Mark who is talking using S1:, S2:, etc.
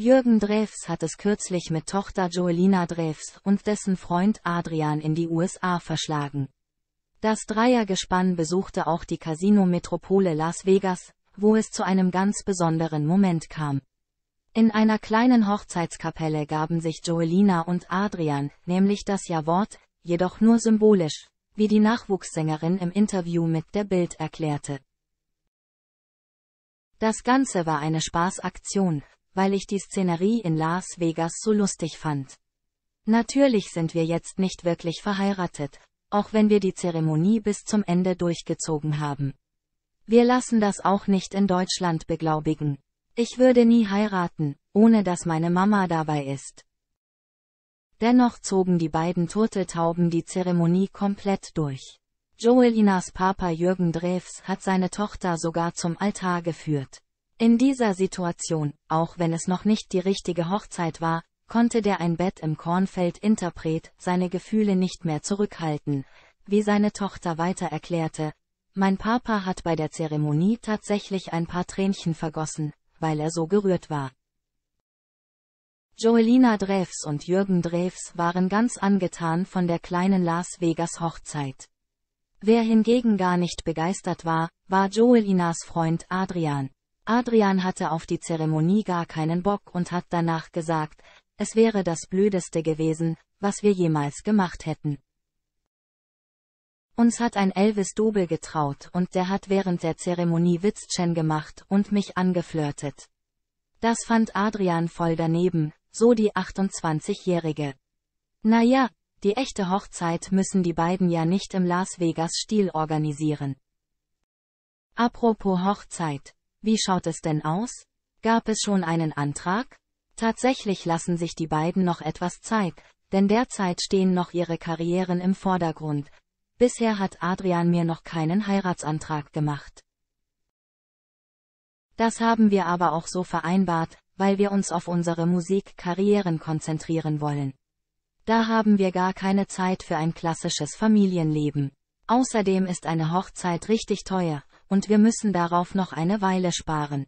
S1: Jürgen Drews hat es kürzlich mit Tochter Joelina Drews und dessen Freund Adrian in die USA verschlagen. Das Dreiergespann besuchte auch die Casino-Metropole Las Vegas, wo es zu einem ganz besonderen Moment kam. In einer kleinen Hochzeitskapelle gaben sich Joelina und Adrian, nämlich das Ja-Wort, jedoch nur symbolisch, wie die Nachwuchssängerin im Interview mit der Bild erklärte. Das Ganze war eine Spaßaktion, weil ich die Szenerie in Las Vegas so lustig fand. Natürlich sind wir jetzt nicht wirklich verheiratet, auch wenn wir die Zeremonie bis zum Ende durchgezogen haben. Wir lassen das auch nicht in Deutschland beglaubigen. Ich würde nie heiraten, ohne dass meine Mama dabei ist. Dennoch zogen die beiden Turteltauben die Zeremonie komplett durch. Joelinas Papa Jürgen Drews hat seine Tochter sogar zum Altar geführt. In dieser Situation, auch wenn es noch nicht die richtige Hochzeit war, konnte der ein Bett im Kornfeld Interpret seine Gefühle nicht mehr zurückhalten, wie seine Tochter weiter erklärte. Mein Papa hat bei der Zeremonie tatsächlich ein paar Tränchen vergossen, weil er so gerührt war. Joelina Drews und Jürgen Drews waren ganz angetan von der kleinen Las Vegas Hochzeit. Wer hingegen gar nicht begeistert war, war Joelinas Freund Adrian. Adrian hatte auf die Zeremonie gar keinen Bock und hat danach gesagt, es wäre das Blödeste gewesen, was wir jemals gemacht hätten. Uns hat ein Elvis Dobel getraut und der hat während der Zeremonie Witzchen gemacht und mich angeflirtet. Das fand Adrian voll daneben, so die 28-Jährige. Naja, die echte Hochzeit müssen die beiden ja nicht im Las Vegas-Stil organisieren. Apropos Hochzeit. Wie schaut es denn aus? Gab es schon einen Antrag? Tatsächlich lassen sich die beiden noch etwas Zeit, denn derzeit stehen noch ihre Karrieren im Vordergrund. Bisher hat Adrian mir noch keinen Heiratsantrag gemacht. Das haben wir aber auch so vereinbart, weil wir uns auf unsere Musikkarrieren konzentrieren wollen. Da haben wir gar keine Zeit für ein klassisches Familienleben. Außerdem ist eine Hochzeit richtig teuer, und wir müssen darauf noch eine Weile sparen.